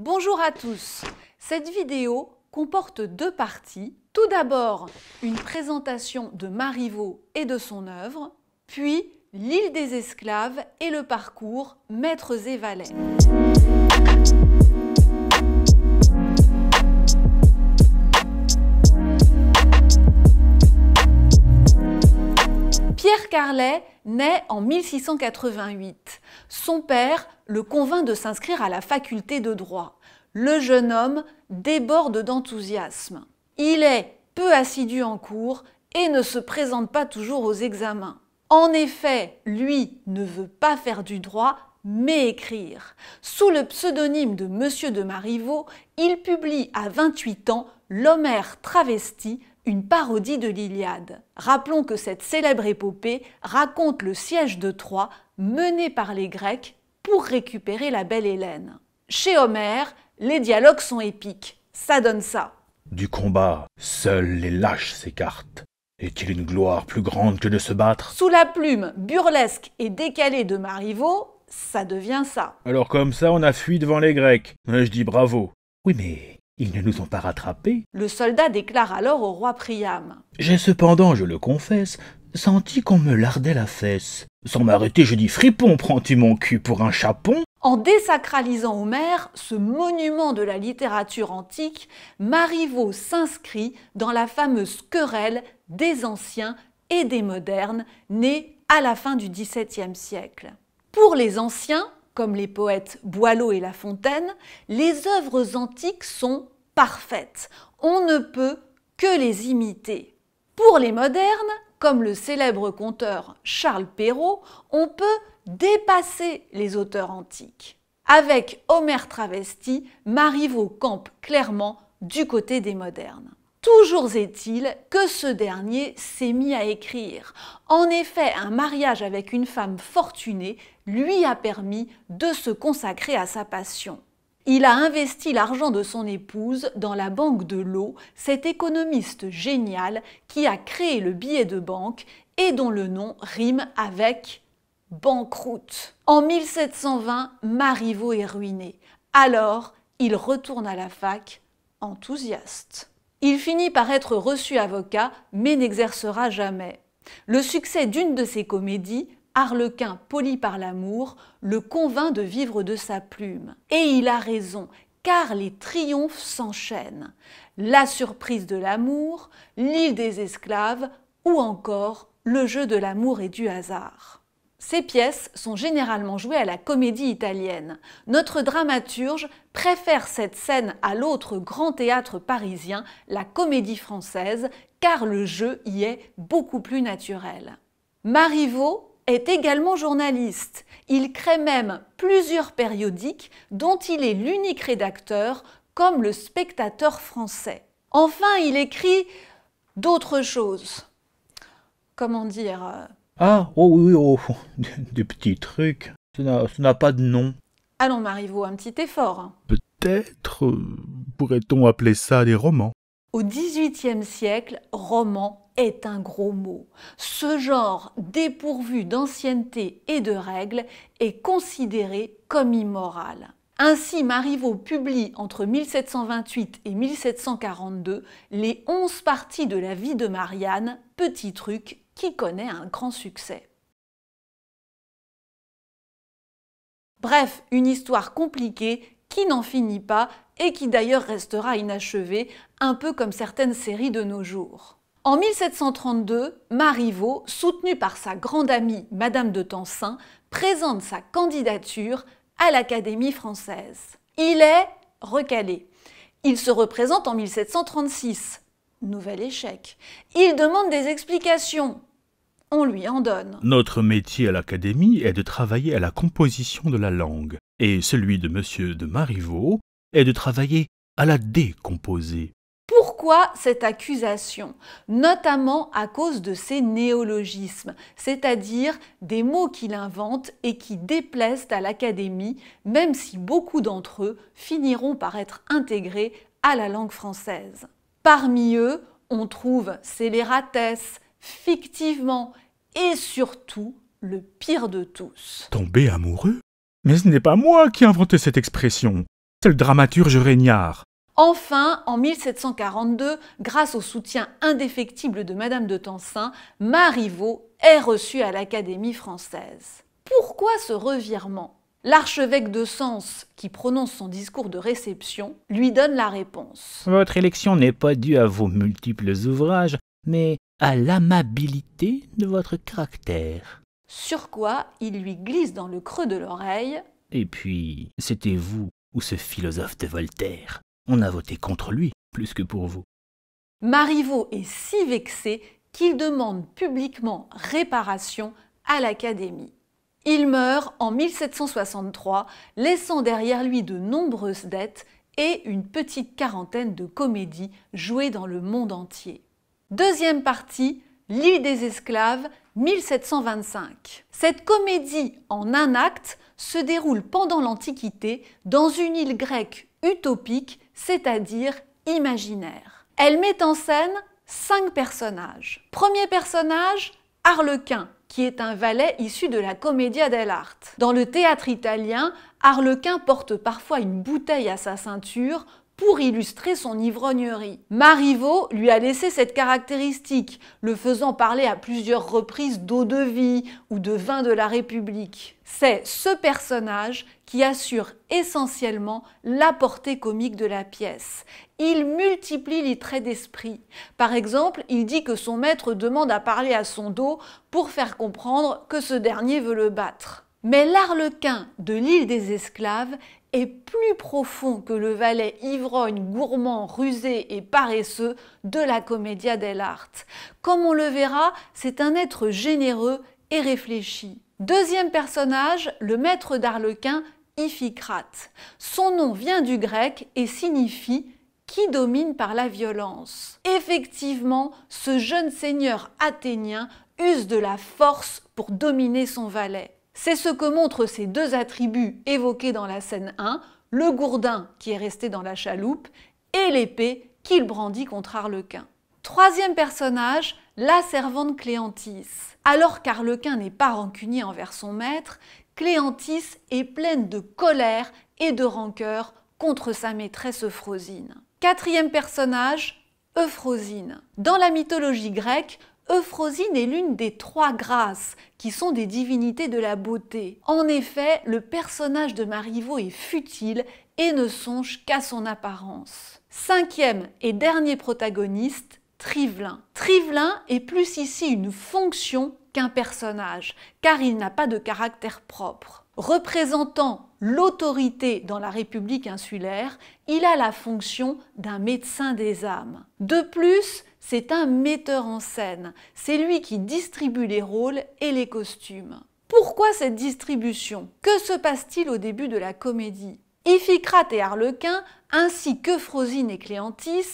Bonjour à tous Cette vidéo comporte deux parties. Tout d'abord, une présentation de Marivaux et de son œuvre, puis l'île des esclaves et le parcours Maîtres et Valets. Pierre Carlet naît en 1688. Son père le convainc de s'inscrire à la faculté de droit. Le jeune homme déborde d'enthousiasme. Il est peu assidu en cours et ne se présente pas toujours aux examens. En effet, lui ne veut pas faire du droit, mais écrire. Sous le pseudonyme de Monsieur de Marivaux, il publie à 28 ans L'Homère travesti, une parodie de l'Iliade. Rappelons que cette célèbre épopée raconte le siège de Troie mené par les Grecs pour récupérer la belle Hélène. Chez Homère, les dialogues sont épiques. Ça donne ça. Du combat, seuls les lâches s'écartent. Est-il une gloire plus grande que de se battre Sous la plume burlesque et décalée de Marivaux, ça devient ça. Alors comme ça, on a fui devant les Grecs. Je dis bravo. Oui, mais ils ne nous ont pas rattrapés. Le soldat déclare alors au roi Priam. J'ai cependant, je le confesse, senti qu'on me lardait la fesse. Sans m'arrêter, je dis Fripon, prends-tu mon cul pour un chapon En désacralisant Homère, ce monument de la littérature antique, Marivaux s'inscrit dans la fameuse querelle des anciens et des modernes, née à la fin du XVIIe siècle. Pour les anciens, comme les poètes Boileau et La Fontaine, les œuvres antiques sont parfaites. On ne peut que les imiter. Pour les modernes, comme le célèbre conteur Charles Perrault, on peut dépasser les auteurs antiques. Avec Homère travesti, Marivaux campe clairement du côté des modernes. Toujours est-il que ce dernier s'est mis à écrire. En effet, un mariage avec une femme fortunée lui a permis de se consacrer à sa passion. Il a investi l'argent de son épouse dans la banque de l'eau, cet économiste génial qui a créé le billet de banque et dont le nom rime avec banqueroute. En 1720, Marivaux est ruiné. Alors, il retourne à la fac enthousiaste. Il finit par être reçu avocat, mais n'exercera jamais. Le succès d'une de ses comédies, Harlequin poli par l'amour, le convainc de vivre de sa plume. Et il a raison, car les triomphes s'enchaînent. La surprise de l'amour, l'île des esclaves, ou encore le jeu de l'amour et du hasard. Ces pièces sont généralement jouées à la comédie italienne. Notre dramaturge préfère cette scène à l'autre grand théâtre parisien, la comédie française, car le jeu y est beaucoup plus naturel. Marivaux est également journaliste. Il crée même plusieurs périodiques dont il est l'unique rédacteur, comme le spectateur français. Enfin, il écrit d'autres choses. Comment dire euh, ah, oh oui, oh, des petits trucs. ce n'a pas de nom. Allons, Marivaux, un petit effort. Peut-être euh, pourrait-on appeler ça des romans. Au XVIIIe siècle, roman est un gros mot. Ce genre dépourvu d'ancienneté et de règles est considéré comme immoral. Ainsi, Marivaux publie entre 1728 et 1742 les onze parties de la vie de Marianne, petit truc qui connaît un grand succès. Bref, une histoire compliquée qui n'en finit pas et qui d'ailleurs restera inachevée, un peu comme certaines séries de nos jours. En 1732, Marivaux, soutenu par sa grande amie Madame de Tencin, présente sa candidature à l'Académie française. Il est recalé. Il se représente en 1736. Nouvel échec. Il demande des explications on lui en donne. Notre métier à l'Académie est de travailler à la composition de la langue, et celui de M. de Marivaux est de travailler à la décomposer. Pourquoi cette accusation Notamment à cause de ses néologismes, c'est-à-dire des mots qu'il invente et qui déplaisent à l'Académie, même si beaucoup d'entre eux finiront par être intégrés à la langue française. Parmi eux, on trouve scélératesse, fictivement et surtout le pire de tous. Tomber amoureux Mais ce n'est pas moi qui ai inventé cette expression, c'est le dramaturge Régnard. Enfin, en 1742, grâce au soutien indéfectible de Madame de Tencin, Marivaux est reçu à l'Académie française. Pourquoi ce revirement L'archevêque de Sens, qui prononce son discours de réception, lui donne la réponse. Votre élection n'est pas due à vos multiples ouvrages, mais à l'amabilité de votre caractère. Sur quoi il lui glisse dans le creux de l'oreille. Et puis, c'était vous ou ce philosophe de Voltaire. On a voté contre lui plus que pour vous. Marivaux est si vexé qu'il demande publiquement réparation à l'Académie. Il meurt en 1763, laissant derrière lui de nombreuses dettes et une petite quarantaine de comédies jouées dans le monde entier. Deuxième partie, L'île des esclaves, 1725. Cette comédie en un acte se déroule pendant l'Antiquité dans une île grecque utopique, c'est-à-dire imaginaire. Elle met en scène cinq personnages. Premier personnage, Harlequin, qui est un valet issu de la commedia dell'arte. Dans le théâtre italien, Harlequin porte parfois une bouteille à sa ceinture pour illustrer son ivrognerie. Marivaux lui a laissé cette caractéristique, le faisant parler à plusieurs reprises d'eau de vie ou de vin de la République. C'est ce personnage qui assure essentiellement la portée comique de la pièce. Il multiplie les traits d'esprit. Par exemple, il dit que son maître demande à parler à son dos pour faire comprendre que ce dernier veut le battre. Mais l'arlequin de l'île des esclaves est plus profond que le valet ivrogne, gourmand, rusé et paresseux de la commedia dell'arte. Comme on le verra, c'est un être généreux et réfléchi. Deuxième personnage, le maître d'Arlequin, Iphicrate. Son nom vient du grec et signifie qui domine par la violence. Effectivement, ce jeune seigneur athénien use de la force pour dominer son valet. C'est ce que montrent ces deux attributs évoqués dans la scène 1, le gourdin qui est resté dans la chaloupe et l'épée qu'il brandit contre Arlequin. Troisième personnage, la servante Cléantis. Alors qu'Arlequin n'est pas rancunier envers son maître, Cléantis est pleine de colère et de rancœur contre sa maîtresse Euphrosine. Quatrième personnage, Euphrosine. Dans la mythologie grecque, Euphrosine est l'une des trois grâces qui sont des divinités de la beauté. En effet, le personnage de Marivaux est futile et ne songe qu'à son apparence. Cinquième et dernier protagoniste, Trivelin. Trivelin est plus ici une fonction qu'un personnage, car il n'a pas de caractère propre. Représentant l'autorité dans la République insulaire, il a la fonction d'un médecin des âmes. De plus, c'est un metteur en scène. C'est lui qui distribue les rôles et les costumes. Pourquoi cette distribution Que se passe-t-il au début de la comédie Iphicrate et Harlequin, ainsi que Frosine et Cléantis,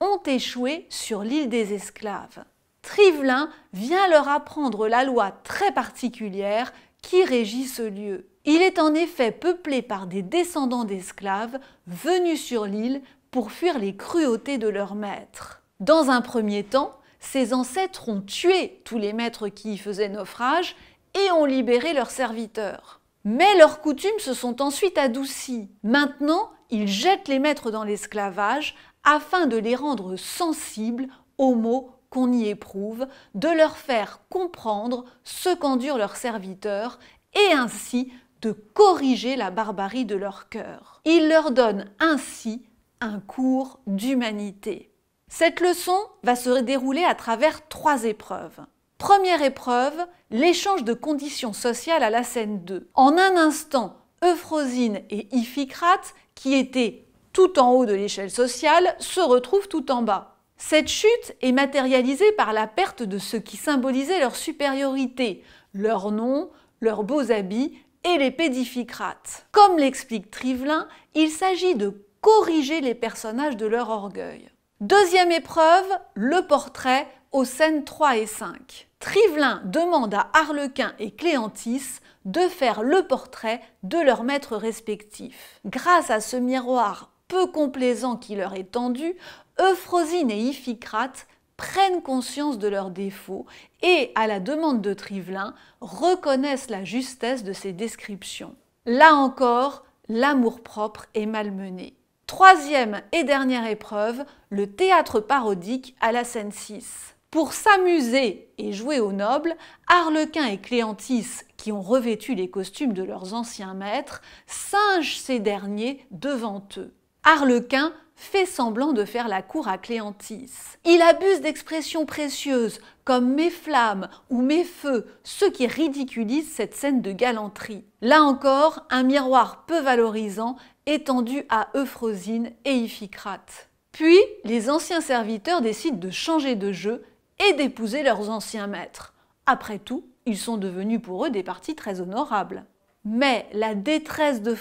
ont échoué sur l'île des esclaves. Trivelin vient leur apprendre la loi très particulière qui régit ce lieu. Il est en effet peuplé par des descendants d'esclaves venus sur l'île pour fuir les cruautés de leurs maître. Dans un premier temps, ses ancêtres ont tué tous les maîtres qui y faisaient naufrage et ont libéré leurs serviteurs. Mais leurs coutumes se sont ensuite adoucies. Maintenant, ils jettent les maîtres dans l'esclavage afin de les rendre sensibles aux maux qu'on y éprouve, de leur faire comprendre ce qu'endurent leurs serviteurs et ainsi de corriger la barbarie de leur cœur. Ils leur donnent ainsi un cours d'humanité. Cette leçon va se dérouler à travers trois épreuves. Première épreuve, l'échange de conditions sociales à la scène 2. En un instant, Euphrosine et Iphicrate, qui étaient tout en haut de l'échelle sociale, se retrouvent tout en bas. Cette chute est matérialisée par la perte de ce qui symbolisait leur supériorité, leur nom, leurs beaux habits et l'épée d'Iphicrate. Comme l'explique Trivelin, il s'agit de corriger les personnages de leur orgueil. Deuxième épreuve, le portrait aux scènes 3 et 5. Trivelin demande à Arlequin et Cléantis de faire le portrait de leurs maîtres respectifs. Grâce à ce miroir peu complaisant qui leur est tendu, Euphrosine et Iphicrate prennent conscience de leurs défauts et, à la demande de Trivelin, reconnaissent la justesse de ses descriptions. Là encore, l'amour-propre est malmené. Troisième et dernière épreuve, le théâtre parodique à la scène 6. Pour s'amuser et jouer aux nobles, Harlequin et Cléantis, qui ont revêtu les costumes de leurs anciens maîtres, singent ces derniers devant eux. Harlequin fait semblant de faire la cour à Cléantis. Il abuse d'expressions précieuses comme mes flammes ou mes feux, ce qui ridiculise cette scène de galanterie. Là encore, un miroir peu valorisant étendue à Euphrosine et Iphicrate. Puis, les anciens serviteurs décident de changer de jeu et d'épouser leurs anciens maîtres. Après tout, ils sont devenus pour eux des partis très honorables. Mais la détresse de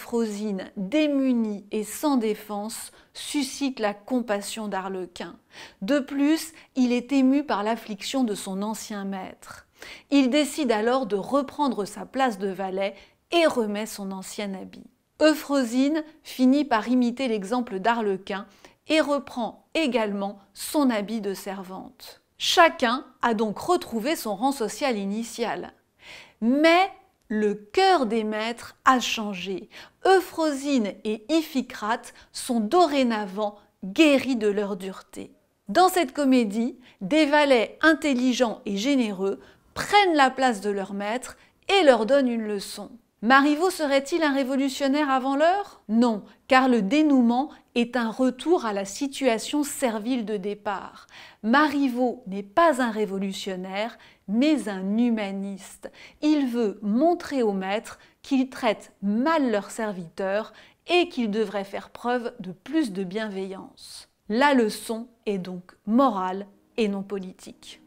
démunie et sans défense, suscite la compassion d'Arlequin. De plus, il est ému par l'affliction de son ancien maître. Il décide alors de reprendre sa place de valet et remet son ancien habit. Euphrosine finit par imiter l'exemple d'Arlequin et reprend également son habit de servante. Chacun a donc retrouvé son rang social initial. Mais le cœur des maîtres a changé. Euphrosine et Iphicrate sont dorénavant guéris de leur dureté. Dans cette comédie, des valets intelligents et généreux prennent la place de leur maître et leur donnent une leçon. Marivaux serait-il un révolutionnaire avant l'heure Non, car le dénouement est un retour à la situation servile de départ. Marivaux n'est pas un révolutionnaire, mais un humaniste. Il veut montrer aux maîtres qu'ils traitent mal leurs serviteurs et qu'ils devraient faire preuve de plus de bienveillance. La leçon est donc morale et non politique.